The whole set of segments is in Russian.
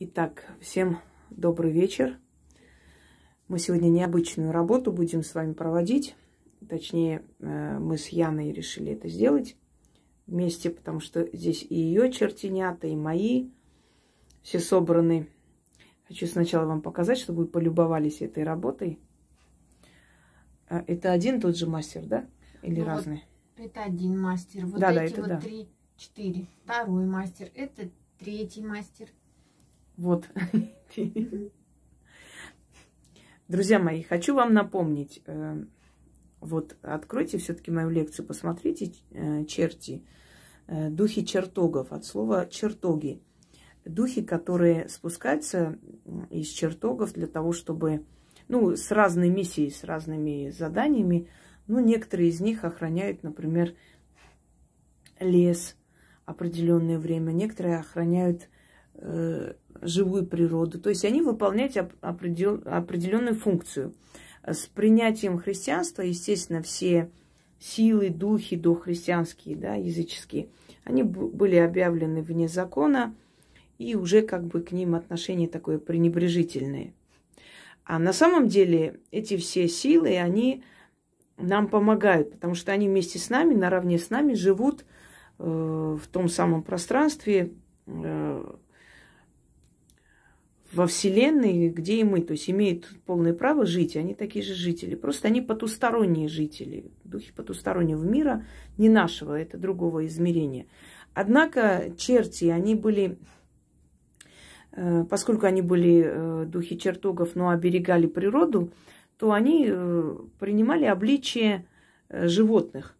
Итак, всем добрый вечер. Мы сегодня необычную работу будем с вами проводить. Точнее, э, мы с Яной решили это сделать вместе, потому что здесь и ее чертенята, и мои все собраны. Хочу сначала вам показать, чтобы вы полюбовались этой работой. А, это один тот же мастер, да? Или ну, разные? Вот это один мастер. Вот да, эти да, это вот да. три, четыре. Второй мастер. Это третий мастер. Вот. Друзья мои, хочу вам напомнить, э, вот откройте все-таки мою лекцию, посмотрите э, черти, э, духи чертогов, от слова чертоги. Духи, которые спускаются из чертогов для того, чтобы, ну, с разной миссией, с разными заданиями, ну, некоторые из них охраняют, например, лес определенное время, некоторые охраняют Э, живую природу. То есть они выполняют определенную функцию. С принятием христианства, естественно, все силы, духи дохристианские, да, языческие, они были объявлены вне закона, и уже как бы к ним отношение такое пренебрежительное. А на самом деле эти все силы, они нам помогают, потому что они вместе с нами, наравне с нами живут э, в том самом пространстве, э, во Вселенной, где и мы, то есть имеют полное право жить, они такие же жители. Просто они потусторонние жители, духи потустороннего мира, не нашего, это другого измерения. Однако черти, они были, э, поскольку они были э, духи чертогов, но оберегали природу, то они э, принимали обличие животных.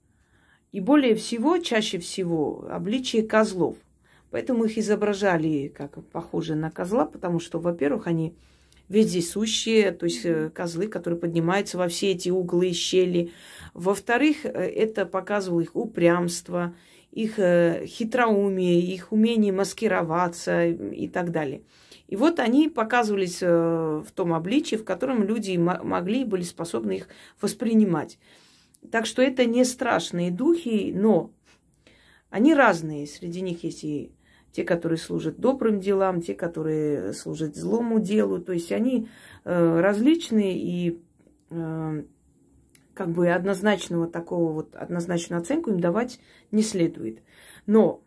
И более всего, чаще всего, обличие козлов. Поэтому их изображали как похожие на козла, потому что, во-первых, они вездесущие, то есть э, козлы, которые поднимаются во все эти углы и щели. Во-вторых, э, это показывало их упрямство, их э, хитроумие, их умение маскироваться и так далее. И вот они показывались в том обличии, в котором люди могли и были способны их воспринимать. Так что это не страшные духи, но они разные. Среди них есть и те, которые служат добрым делам, те, которые служат злому делу. То есть они э, различные и э, как бы однозначного такого вот, однозначную оценку им давать не следует. Но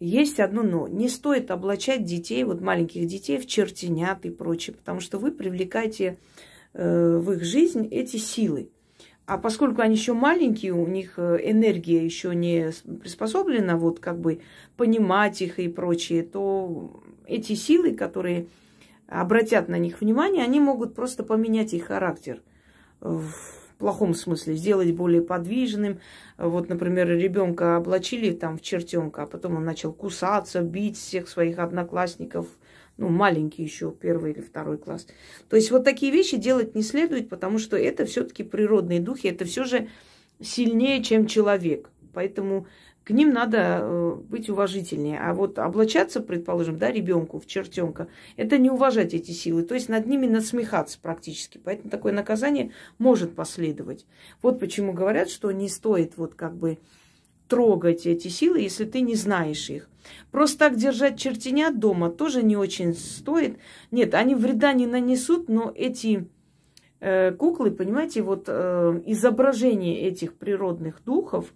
есть одно но. Не стоит облачать детей, вот маленьких детей, в чертенят и прочее, потому что вы привлекаете э, в их жизнь эти силы. А поскольку они еще маленькие, у них э, энергия еще не приспособлена, вот как бы понимать их и прочее, то эти силы, которые обратят на них внимание, они могут просто поменять их характер в плохом смысле, сделать более подвижным. Вот, например, ребенка облачили там в чертенка, а потом он начал кусаться, бить всех своих одноклассников – ну, маленький еще, первый или второй класс. То есть вот такие вещи делать не следует, потому что это все-таки природные духи, это все же сильнее, чем человек. Поэтому к ним надо э, быть уважительнее. А вот облачаться, предположим, да, ребенку в чертенка, это не уважать эти силы. То есть над ними насмехаться практически. Поэтому такое наказание может последовать. Вот почему говорят, что не стоит вот как бы трогать эти силы, если ты не знаешь их. Просто так держать чертенят дома тоже не очень стоит. Нет, они вреда не нанесут, но эти э, куклы, понимаете, вот э, изображение этих природных духов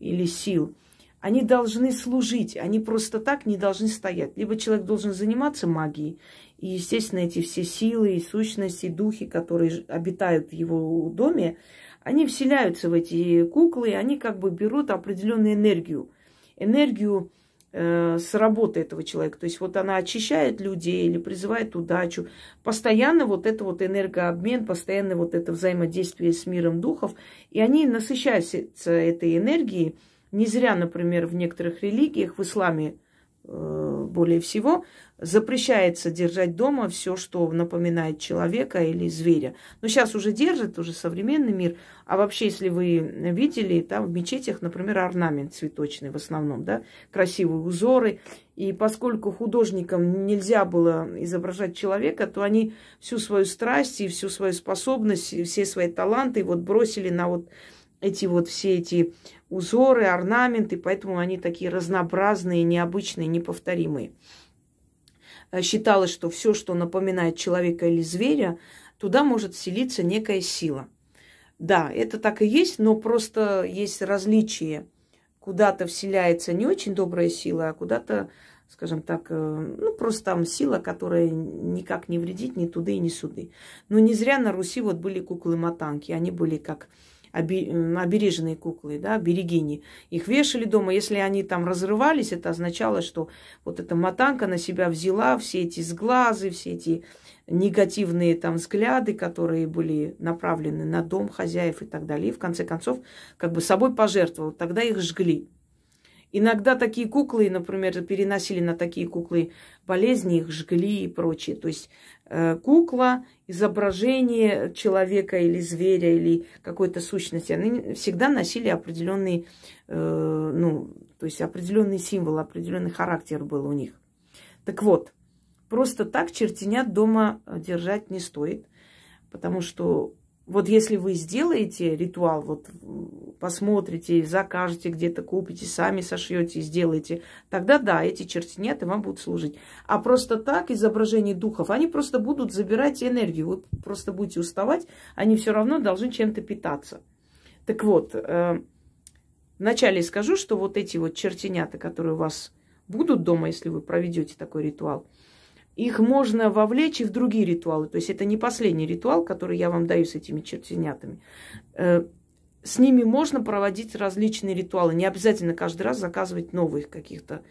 или сил, они должны служить, они просто так не должны стоять. Либо человек должен заниматься магией, и, естественно, эти все силы и сущности, духи, которые обитают в его доме, они вселяются в эти куклы, и они как бы берут определенную энергию. Энергию Э, с работы этого человека. То есть вот она очищает людей или призывает удачу. Постоянно вот это вот энергообмен, постоянно вот это взаимодействие с миром духов. И они насыщаются этой энергией. Не зря, например, в некоторых религиях, в исламе Э, более всего, запрещается держать дома все, что напоминает человека или зверя. Но сейчас уже держит, уже современный мир. А вообще, если вы видели, там в мечетях, например, орнамент цветочный в основном, да, красивые узоры. И поскольку художникам нельзя было изображать человека, то они всю свою страсть и всю свою способность, и все свои таланты вот бросили на вот эти вот все эти узоры, орнаменты, поэтому они такие разнообразные, необычные, неповторимые. Э, считалось, что все, что напоминает человека или зверя, туда может селиться некая сила. Да, это так и есть, но просто есть различия. Куда-то вселяется не очень добрая сила, а куда-то, скажем так, э, ну просто там сила, которая никак не вредит ни туды и ни суды. Но не зря на Руси вот были куклы-матанки. Они были как обереженные куклы, да, берегини. Их вешали дома. Если они там разрывались, это означало, что вот эта матанка на себя взяла все эти сглазы, все эти негативные там взгляды, которые были направлены на дом хозяев и так далее. И в конце концов, как бы собой пожертвовал. Тогда их жгли. Иногда такие куклы, например, переносили на такие куклы болезни, их жгли и прочее. То есть Э, кукла, изображение человека или зверя или какой-то сущности, они всегда носили определенный, э, ну, то есть определенный символ, определенный характер был у них. Так вот, просто так чертенят дома держать не стоит, потому что вот если вы сделаете ритуал, вот посмотрите, закажете где-то, купите, сами сошьете и сделаете, тогда да, эти чертенята вам будут служить. А просто так изображение духов, они просто будут забирать энергию. Вы просто будете уставать, они все равно должны чем-то питаться. Так вот, э, вначале скажу, что вот эти вот чертенята, которые у вас будут дома, если вы проведете такой ритуал – их можно вовлечь и в другие ритуалы. То есть это не последний ритуал, который я вам даю с этими чертенятами. Э, с ними можно проводить различные ритуалы. Не обязательно каждый раз заказывать новых каких-то,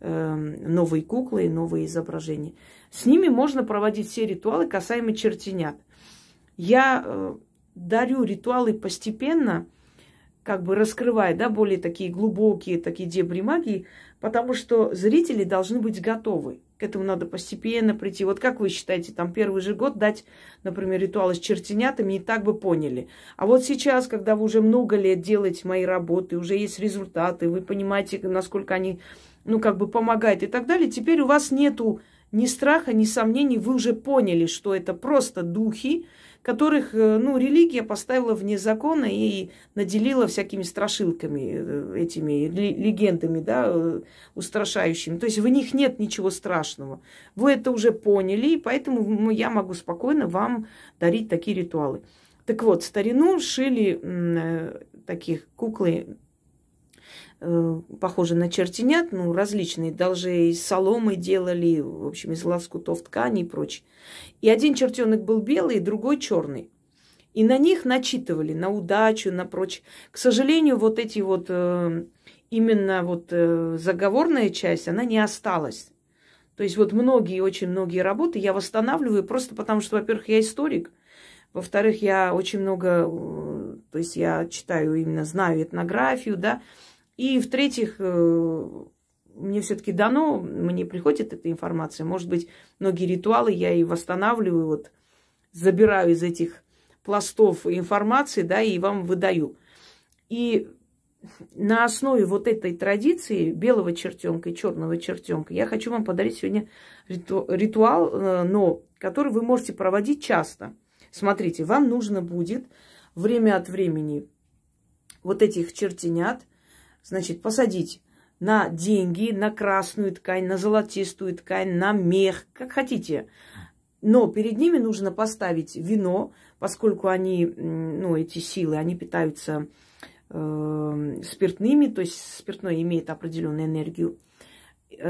э, новые куклы, и новые изображения. С ними можно проводить все ритуалы, касаемо чертенят. Я э, дарю ритуалы постепенно, как бы раскрывая, да, более такие глубокие, такие дебри магии, потому что зрители должны быть готовы. К этому надо постепенно прийти. Вот как вы считаете, там первый же год дать, например, ритуалы с чертенятами, и так бы поняли. А вот сейчас, когда вы уже много лет делаете мои работы, уже есть результаты, вы понимаете, насколько они, ну, как бы помогают и так далее, теперь у вас нету ни страха, ни сомнений, вы уже поняли, что это просто духи, которых э, ну, религия поставила вне закона и наделила всякими страшилками, э, этими легендами, да, э, устрашающими. То есть в них нет ничего страшного. Вы это уже поняли, и поэтому я могу спокойно вам дарить такие ритуалы. Так вот, старину шили таких куклы Э, похожи на чертенят, ну, различные. Даже из соломы делали, в общем, из лоскутов ткани и прочее. И один чертенок был белый, другой черный. И на них начитывали, на удачу, на прочее. К сожалению, вот эти вот, э, именно вот э, заговорная часть, она не осталась. То есть вот многие, очень многие работы я восстанавливаю просто потому, что, во-первых, я историк, во-вторых, я очень много, то есть я читаю именно, знаю этнографию, да, и, в-третьих, э, мне все-таки дано, мне приходит эта информация. Может быть, многие ритуалы я и восстанавливаю, вот забираю из этих пластов информации, да, и вам выдаю. И на основе вот этой традиции белого чертенка и черного чертенка я хочу вам подарить сегодня ритуал, э, но который вы можете проводить часто. Смотрите, вам нужно будет время от времени вот этих чертенят – значит, посадить на деньги, на красную ткань, на золотистую ткань, на мех, как хотите. Но перед ними нужно поставить вино, поскольку они, ну, эти силы, они питаются э, спиртными, то есть спиртное имеет определенную энергию.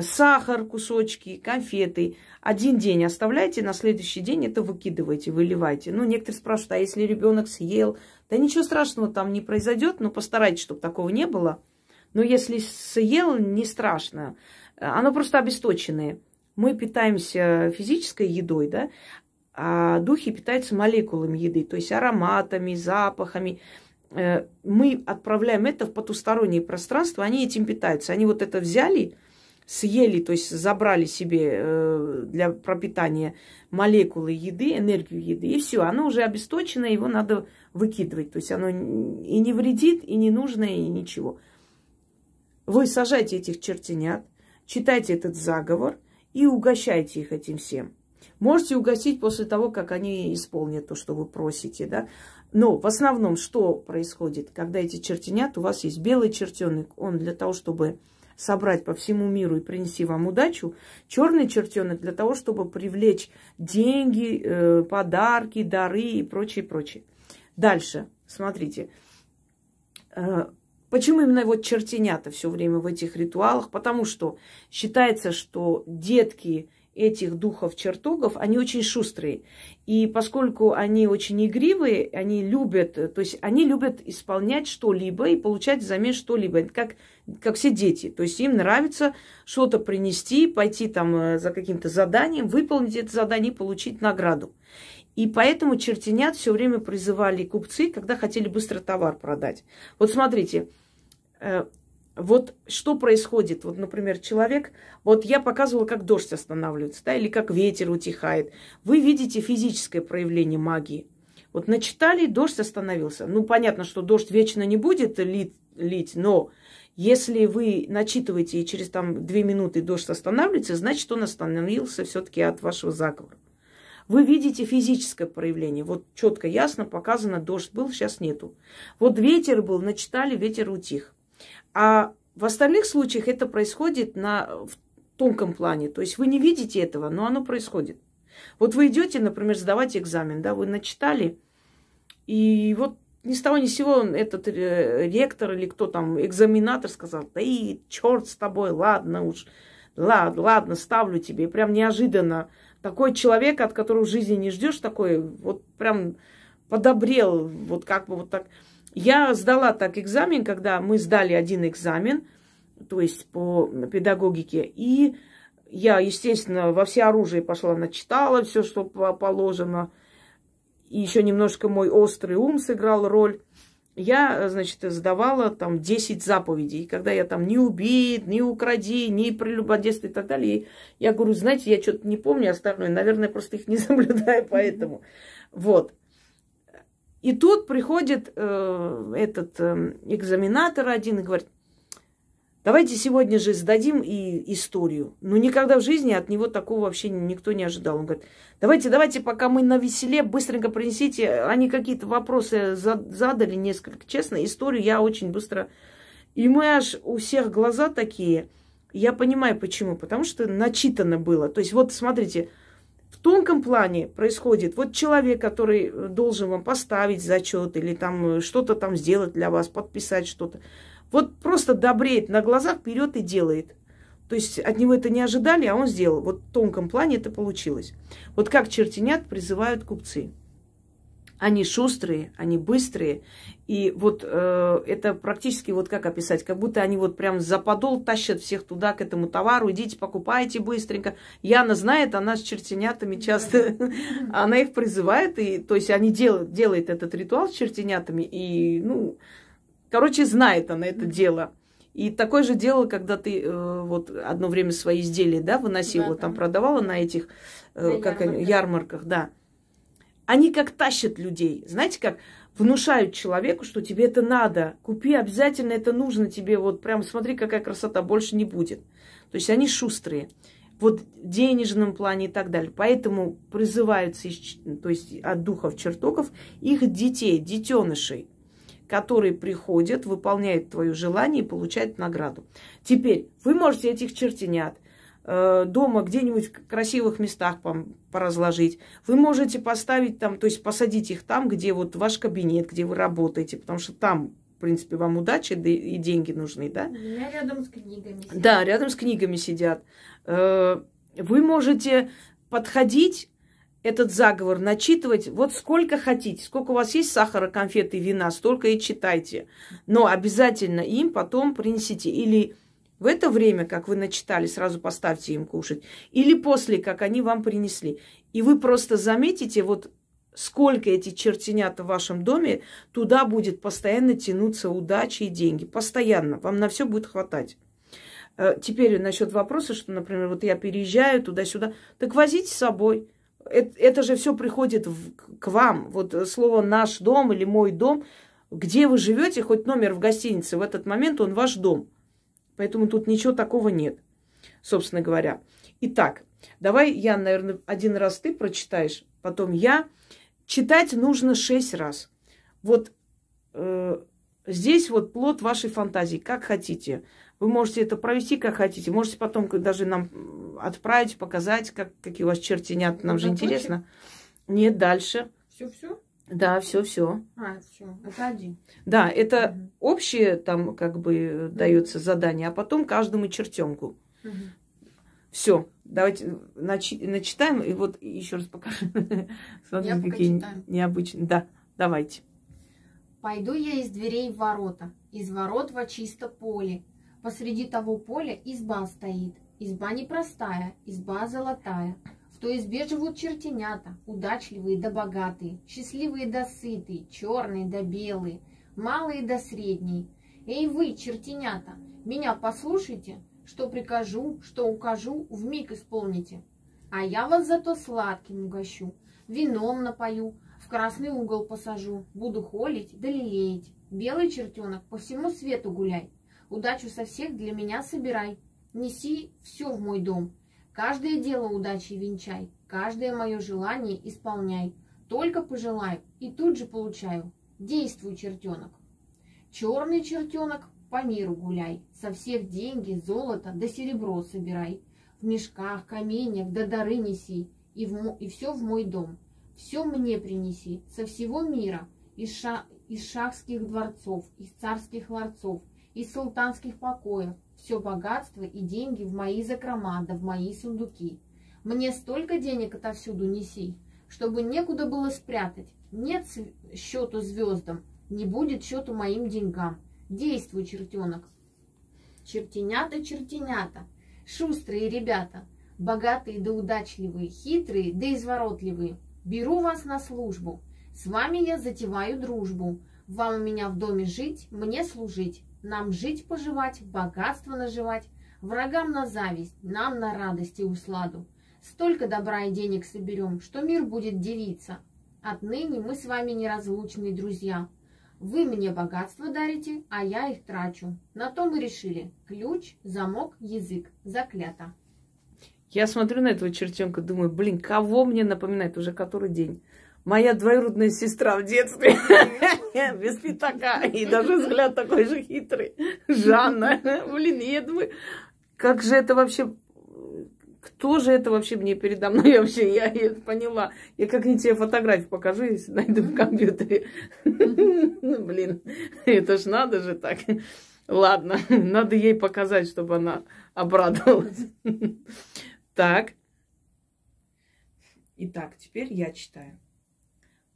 Сахар, кусочки, конфеты. Один день оставляйте, на следующий день это выкидывайте, выливайте. Ну, некоторые спрашивают, а если ребенок съел? Да ничего страшного там не произойдет, но постарайтесь, чтобы такого не было – но ну, если съел, не страшно. Оно просто обесточенное. Мы питаемся физической едой, да, а духи питаются молекулами еды, то есть ароматами, запахами. Э, мы отправляем это в потустороннее пространство, они этим питаются. Они вот это взяли, съели, то есть забрали себе э, для пропитания молекулы еды, энергию еды, и все, оно уже обесточено, его надо выкидывать. То есть оно и не вредит, и не нужно, и ничего. Вы сажайте этих чертенят, читайте этот заговор и угощайте их этим всем. Можете угостить после того, как они исполнят то, что вы просите, да. Но в основном что происходит? Когда эти чертенят, у вас есть белый чертенок, он для того, чтобы собрать по всему миру и принести вам удачу. Черный чертенок для того, чтобы привлечь деньги, э, подарки, дары и прочее, прочее. Дальше, смотрите, э, Почему именно вот чертенята все время в этих ритуалах? Потому что считается, что детки этих духов-чертогов, они очень шустрые. И поскольку они очень игривые, они любят, то есть они любят исполнять что-либо и получать взамен что-либо, как, как все дети. То есть им нравится что-то принести, пойти там э, за каким-то заданием, выполнить это задание и получить награду. И поэтому чертенят все время призывали купцы, когда хотели быстро товар продать. Вот смотрите, э, вот что происходит? Вот, например, человек, вот я показывала, как дождь останавливается, да, или как ветер утихает. Вы видите физическое проявление магии. Вот начитали, дождь остановился. Ну, понятно, что дождь вечно не будет лить, но если вы начитываете и через там две минуты дождь останавливается, значит, он остановился все-таки от вашего заговора. Вы видите физическое проявление. Вот четко, ясно показано, дождь был, сейчас нету. Вот ветер был, начитали, ветер утих. А в остальных случаях это происходит на, в тонком плане. То есть вы не видите этого, но оно происходит. Вот вы идете, например, сдавать экзамен, да, вы начитали, и вот ни с того ни с сего этот э, ректор или кто там, экзаменатор сказал, да и черт с тобой, ладно уж, ладно, ладно, ставлю тебе. И прям неожиданно такой человек, от которого в жизни не ждешь, такой вот прям подобрел, вот как бы вот так. Я сдала так экзамен, когда мы сдали один экзамен, то есть по педагогике, и я, естественно, во все оружие пошла, начитала все, что положено. И еще немножко мой острый ум сыграл роль я, э, значит, задавала там 10 заповедей. Когда я там не убей, не укради, не прелюбодействуй и так далее, и я говорю, знаете, я что-то не помню остальное, наверное, просто их не соблюдаю, поэтому. Вот. И тут приходит э, этот э, экзаменатор один и говорит, Давайте сегодня же сдадим и историю. Ну, никогда в жизни от него такого вообще никто не ожидал. Он говорит, давайте, давайте, пока мы на веселе, быстренько принесите. Они какие-то вопросы задали несколько. Честно, историю я очень быстро... И мы аж у всех глаза такие. Я понимаю, почему. Потому что начитано было. То есть, вот смотрите, в тонком плане происходит. Вот человек, который должен вам поставить зачет или там что-то там сделать для вас, подписать что-то. Вот просто добреет на глазах, вперед и делает. То есть от него это не ожидали, а он сделал. Вот в тонком плане это получилось. Вот как чертенят призывают купцы. Они шустрые, они быстрые. И вот э, это практически вот как описать, как будто они вот прям за подол тащат всех туда, к этому товару. Идите, покупайте быстренько. Яна знает, она с чертенятами часто, она их призывает. И, то есть они делают, этот ритуал с чертенятами. И, ну, Короче, знает она это дело. И такое же дело, когда ты э, вот одно время свои изделия, да, выносила, да, там да. продавала на этих э, как ярмарках. Они, ярмарках, да. Они как тащат людей, знаете, как внушают человеку, что тебе это надо, купи обязательно, это нужно тебе, вот прям смотри, какая красота, больше не будет. То есть они шустрые, вот в денежном плане и так далее. Поэтому призываются, из, то есть от духов чертогов их детей, детенышей – которые приходят, выполняют твое желание и получают награду. Теперь вы можете этих чертенят э, дома где-нибудь в красивых местах поразложить. Вы можете поставить там, то есть посадить их там, где вот ваш кабинет, где вы работаете, потому что там в принципе, вам удача да и деньги нужны, да? У меня рядом с книгами сидят. Да, рядом с книгами сидят. Э, вы можете подходить этот заговор начитывать вот сколько хотите. Сколько у вас есть сахара, конфеты, вина, столько и читайте. Но обязательно им потом принесите. Или в это время, как вы начитали, сразу поставьте им кушать. Или после, как они вам принесли. И вы просто заметите, вот сколько эти чертенята в вашем доме, туда будет постоянно тянуться удача и деньги. Постоянно. Вам на все будет хватать. Э, теперь насчет вопроса, что, например, вот я переезжаю туда-сюда. Так возите с собой это, это же все приходит в, к вам. Вот э, слово «наш дом» или «мой дом», где вы живете, хоть номер в гостинице, в этот момент он ваш дом. Поэтому тут ничего такого нет, собственно говоря. Итак, давай я, наверное, один раз ты прочитаешь, потом я. Читать нужно шесть раз. Вот э, здесь вот плод вашей фантазии, как хотите – вы можете это провести как хотите, можете потом даже нам отправить, показать, как, какие у вас чертенят. Нам же точек? интересно. Нет, дальше. Все-все? Да, все-все. А, все. Это один. Да, это угу. общее там как бы угу. дается задание, а потом каждому чертенку. Угу. Все, давайте начи- начитаем и вот еще раз покажу. Смотрите, какие необычные. Да, давайте. Пойду я из дверей в ворота, из ворот во чисто поле, Посреди того поля изба стоит. Изба непростая, изба золотая. В той избе живут чертенята, удачливые да богатые, счастливые да сытые, черные да белые, малые да средние. Эй вы, чертенята, меня послушайте, что прикажу, что укажу, в миг исполните. А я вас зато сладким угощу, вином напою, в красный угол посажу, буду холить да лелеять. Белый чертенок по всему свету гуляй, Удачу со всех для меня собирай. Неси все в мой дом. Каждое дело удачи венчай, каждое мое желание исполняй. Только пожелаю и тут же получаю. Действуй, чертенок. Черный чертенок, по миру гуляй. Со всех деньги, золото да серебро собирай. В мешках, каменьях да дары неси. И, в, мо и все в мой дом. Все мне принеси, со всего мира. Из, ша, из шахских дворцов, из царских ларцов – из султанских покоев все богатство и деньги в мои закрома да в мои сундуки. Мне столько денег отовсюду неси, чтобы некуда было спрятать. Нет счету звездам, не будет счету моим деньгам. Действуй, чертенок. Чертенята, чертенята, шустрые ребята, богатые да удачливые, хитрые да изворотливые. Беру вас на службу, с вами я затеваю дружбу. Вам у меня в доме жить, мне служить. Нам жить поживать, богатство наживать, Врагам на зависть, нам на радость и усладу. Столько добра и денег соберем, что мир будет девиться. Отныне мы с вами неразлучные друзья. Вы мне богатство дарите, а я их трачу. На то мы решили. Ключ, замок, язык. Заклято. Я смотрю на этого чертенка, думаю, блин, кого мне напоминает уже который день? моя двоюродная сестра в детстве, без пятака, и даже взгляд такой же хитрый, Жанна. Блин, я думаю, как же это вообще, кто же это вообще мне передо мной я вообще, я, я поняла. Я как-нибудь тебе фотографию покажу, если найду в компьютере. Ну, блин, это ж надо же так. Ладно, надо ей показать, чтобы она обрадовалась. Так. Итак, теперь я читаю.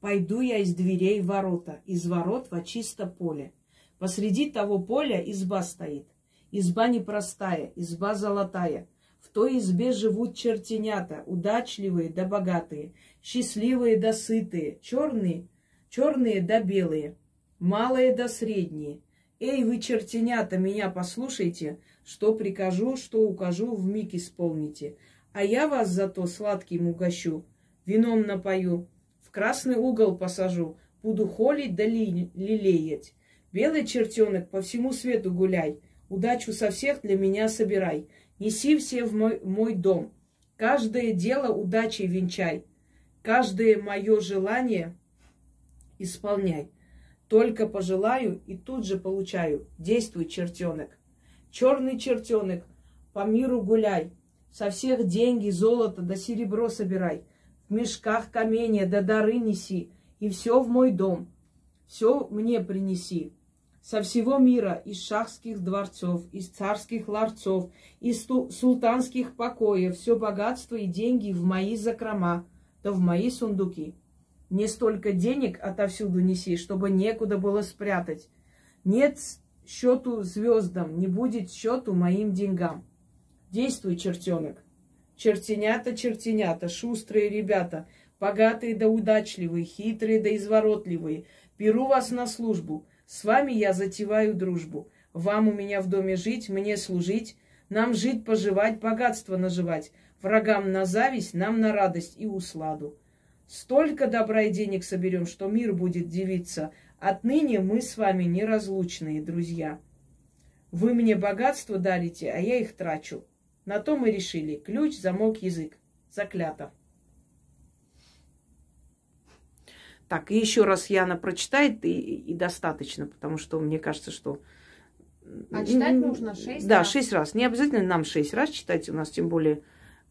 Пойду я из дверей ворота, из ворот во чисто поле. Посреди того поля изба стоит. Изба непростая, изба золотая. В той избе живут чертенята, удачливые да богатые, счастливые да сытые, черные, черные да белые, малые да средние. Эй, вы, чертенята, меня послушайте, что прикажу, что укажу, в миг исполните. А я вас зато сладким угощу, вином напою, в красный угол посажу, буду холить да ли, лелеять. Белый чертенок, по всему свету гуляй, удачу со всех для меня собирай. Неси все в мой, мой дом, каждое дело удачей венчай, каждое мое желание исполняй. Только пожелаю и тут же получаю. Действуй, чертенок. Черный чертенок, по миру гуляй, со всех деньги, золото да серебро собирай – в мешках каменья, да дары неси, и все в мой дом, все мне принеси. Со всего мира, из шахских дворцов, из царских ларцов, из султанских покоев, все богатство и деньги в мои закрома, да в мои сундуки. Не столько денег отовсюду неси, чтобы некуда было спрятать. Нет счету звездам, не будет счету моим деньгам. Действуй, чертенок. Чертенята, чертенята, шустрые ребята, богатые да удачливые, хитрые да изворотливые, беру вас на службу. С вами я затеваю дружбу. Вам у меня в доме жить, мне служить, нам жить, поживать, богатство наживать, врагам на зависть, нам на радость и усладу. Столько добра и денег соберем, что мир будет дивиться. Отныне мы с вами неразлучные друзья. Вы мне богатство дарите, а я их трачу. На то мы решили. Ключ, замок, язык. Заклято. Так, и еще раз Яна прочитает, и, и достаточно, потому что мне кажется, что... А читать нужно шесть да, раз? Да, шесть раз. Не обязательно нам шесть раз читать, у нас тем более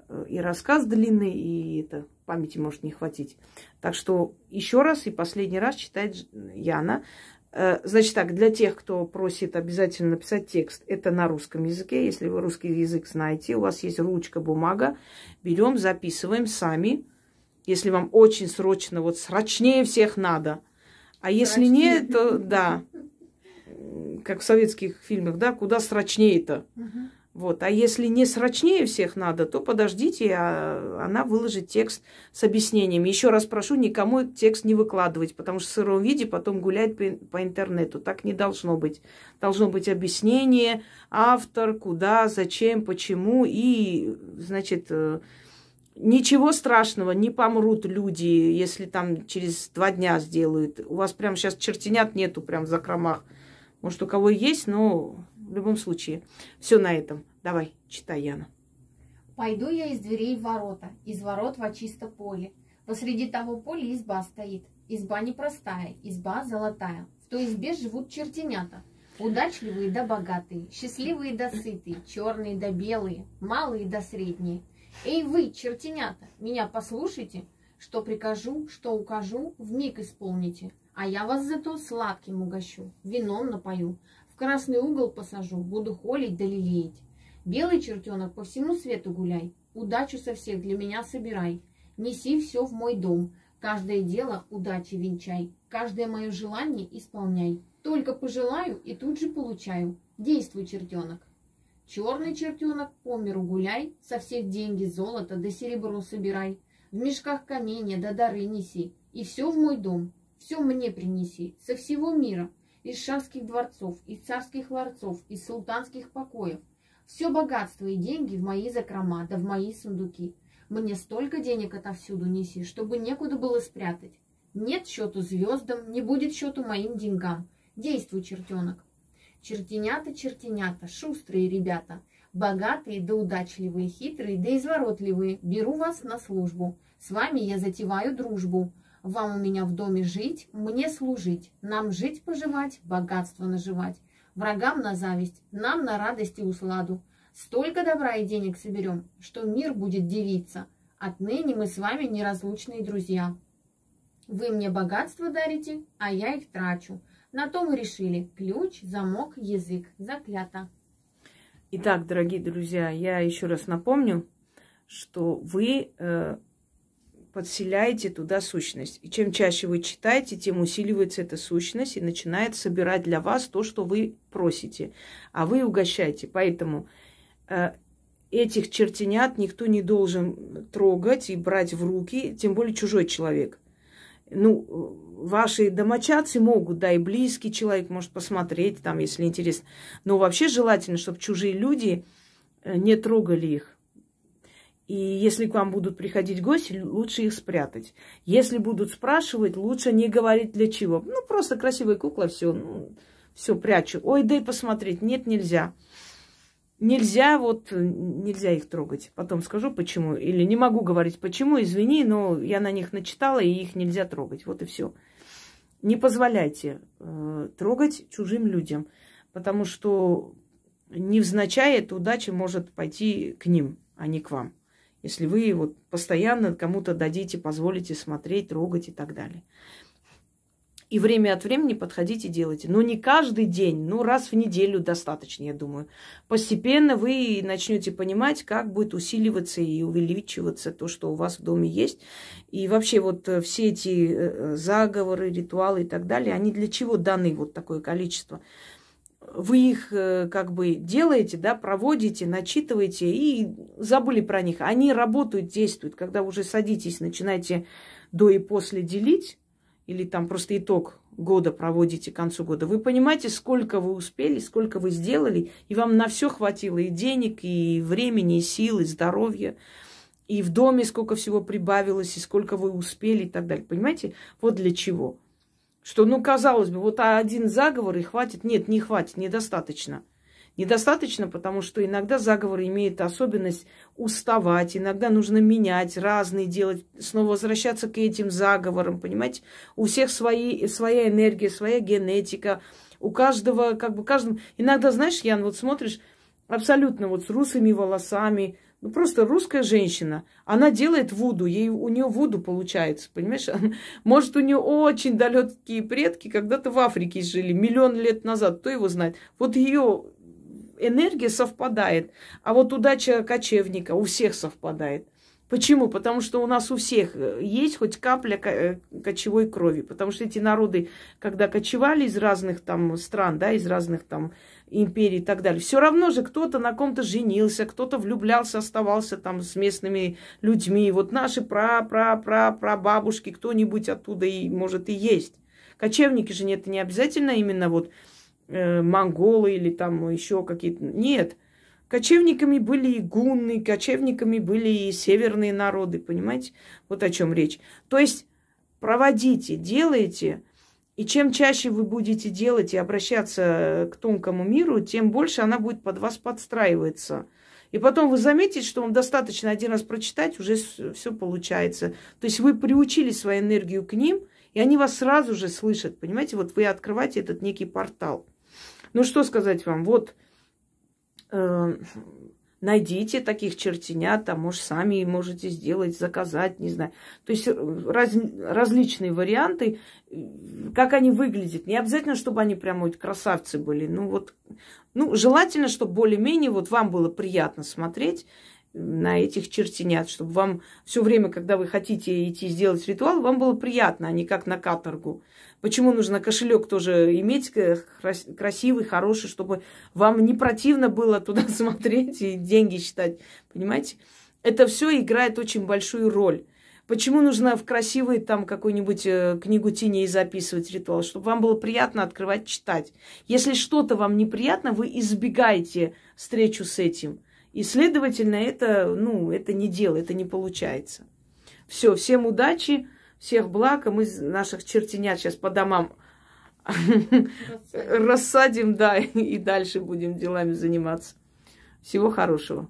э, и рассказ длинный, и это памяти может не хватить. Так что еще раз и последний раз читает Яна. Э, значит так, для тех, кто просит обязательно написать текст, это на русском языке. Если вы русский язык знаете, у вас есть ручка, бумага, берем, записываем сами. Если вам очень срочно, вот срочнее всех надо. А если срочнее. нет, то да, как в советских фильмах, да, куда срочнее-то. Угу. Вот. А если не срочнее всех надо, то подождите, а она выложит текст с объяснениями. Еще раз прошу никому текст не выкладывать, потому что в сыром виде потом гулять по, по интернету. Так не должно быть. Должно быть объяснение, автор, куда, зачем, почему. И, значит, э, ничего страшного, не помрут люди, если там через два дня сделают. У вас прям сейчас чертенят нету прям в закромах. Может, у кого есть, но в любом случае. Все на этом. Давай, читай, Яна. Пойду я из дверей в ворота, из ворот во чисто поле. Посреди того поля изба стоит. Изба непростая, изба золотая. В той избе живут чертенята. Удачливые да богатые, счастливые да сытые, черные да белые, малые да средние. Эй вы, чертенята, меня послушайте, что прикажу, что укажу, в миг исполните. А я вас зато сладким угощу, вином напою, в красный угол посажу, буду холить да лелеять. Белый чертенок, по всему свету гуляй, удачу со всех для меня собирай. Неси все в мой дом, каждое дело удачи венчай, каждое мое желание исполняй. Только пожелаю и тут же получаю. Действуй, чертенок. Черный чертенок, по миру гуляй, со всех деньги золото да серебро собирай. В мешках каменья да дары неси, и все в мой дом, все мне принеси, со всего мира, из шарских дворцов, из царских ларцов, из султанских покоев, все богатство и деньги в мои закрома, да в мои сундуки. Мне столько денег отовсюду неси, чтобы некуда было спрятать. Нет счету звездам, не будет счету моим деньгам. Действуй, чертенок. Чертенята, чертенята, шустрые ребята, богатые да удачливые, хитрые да изворотливые, беру вас на службу. С вами я затеваю дружбу. Вам у меня в доме жить, мне служить, нам жить-поживать, богатство наживать врагам на зависть, нам на радость и усладу. Столько добра и денег соберем, что мир будет дивиться. Отныне мы с вами неразлучные друзья. Вы мне богатство дарите, а я их трачу. На то мы решили. Ключ, замок, язык. Заклято. Итак, дорогие друзья, я еще раз напомню, что вы э, подселяете туда сущность. И чем чаще вы читаете, тем усиливается эта сущность и начинает собирать для вас то, что вы просите, а вы угощаете. Поэтому э, этих чертенят никто не должен трогать и брать в руки, тем более чужой человек. Ну, ваши домочадцы могут, да, и близкий человек может посмотреть, там, если интересно. Но вообще желательно, чтобы чужие люди э, не трогали их и если к вам будут приходить гости, лучше их спрятать. Если будут спрашивать, лучше не говорить для чего. Ну, просто красивая кукла, все, ну, все прячу. Ой, дай посмотреть. Нет, нельзя. Нельзя, вот, нельзя их трогать. Потом скажу, почему. Или не могу говорить, почему, извини, но я на них начитала, и их нельзя трогать. Вот и все. Не позволяйте э, трогать чужим людям, потому что невзначай эта удача может пойти к ним, а не к вам. Если вы вот постоянно кому-то дадите, позволите смотреть, трогать и так далее. И время от времени подходите, делайте. Но не каждый день, ну раз в неделю достаточно, я думаю. Постепенно вы начнете понимать, как будет усиливаться и увеличиваться то, что у вас в доме есть. И вообще вот э, все эти э, э, заговоры, ритуалы и так далее, они для чего даны вот такое количество? вы их э, как бы делаете, да, проводите, начитываете и забыли про них. Они работают, действуют. Когда уже садитесь, начинаете до и после делить, или там просто итог года проводите к концу года, вы понимаете, сколько вы успели, сколько вы сделали, и вам на все хватило и денег, и времени, и сил, и здоровья, и в доме сколько всего прибавилось, и сколько вы успели и так далее. Понимаете, вот для чего что, ну, казалось бы, вот один заговор и хватит. Нет, не хватит, недостаточно. Недостаточно, потому что иногда заговоры имеют особенность уставать, иногда нужно менять, разные делать, снова возвращаться к этим заговорам, понимаете? У всех свои, своя энергия, своя генетика, у каждого, как бы каждому... Иногда, знаешь, Ян, вот смотришь, абсолютно вот с русыми волосами, ну, просто русская женщина, она делает вуду, ей, у нее вуду получается, понимаешь? Может, у нее очень далекие предки когда-то в Африке жили, миллион лет назад, кто его знает. Вот ее энергия совпадает, а вот удача кочевника у всех совпадает. Почему? Потому что у нас у всех э, есть хоть капля э, кочевой крови. Потому что эти народы, когда кочевали из разных там стран, да, из разных там империи и так далее. Все равно же кто-то на ком-то женился, кто-то влюблялся, оставался там с местными людьми. Вот наши пра-пра-пра-пра-бабушки, кто-нибудь оттуда и может и есть. Кочевники же нет, это не обязательно именно вот э, монголы или там еще какие-то. Нет. Кочевниками были и гунны, кочевниками были и северные народы, понимаете? Вот о чем речь. То есть проводите, делайте – и чем чаще вы будете делать и обращаться к тонкому миру, тем больше она будет под вас подстраиваться. И потом вы заметите, что вам достаточно один раз прочитать, уже все получается. То есть вы приучили свою энергию к ним, и они вас сразу же слышат. Понимаете, вот вы открываете этот некий портал. Ну что сказать вам, вот э, найдите таких чертенят, там, может, сами можете сделать, заказать, не знаю. То есть э, раз, различные варианты, э, как они выглядят. Не обязательно, чтобы они прямо вот красавцы были. Ну, вот, ну, желательно, чтобы более-менее вот вам было приятно смотреть, на этих чертенят, чтобы вам все время, когда вы хотите идти сделать ритуал, вам было приятно, а не как на каторгу. Почему нужно кошелек тоже иметь э, красивый, хороший, чтобы вам не противно было туда смотреть и деньги считать, понимаете? Это все играет очень большую роль. Почему нужно в красивый там какую-нибудь э, книгу теней записывать ритуал? Чтобы вам было приятно открывать, читать. Если что-то вам неприятно, вы избегаете встречу с этим – и, следовательно, это, ну, это не дело, это не получается. Все, всем удачи, всех благ, а мы наших чертенят сейчас по домам рассадим да, и дальше будем делами заниматься. Всего хорошего.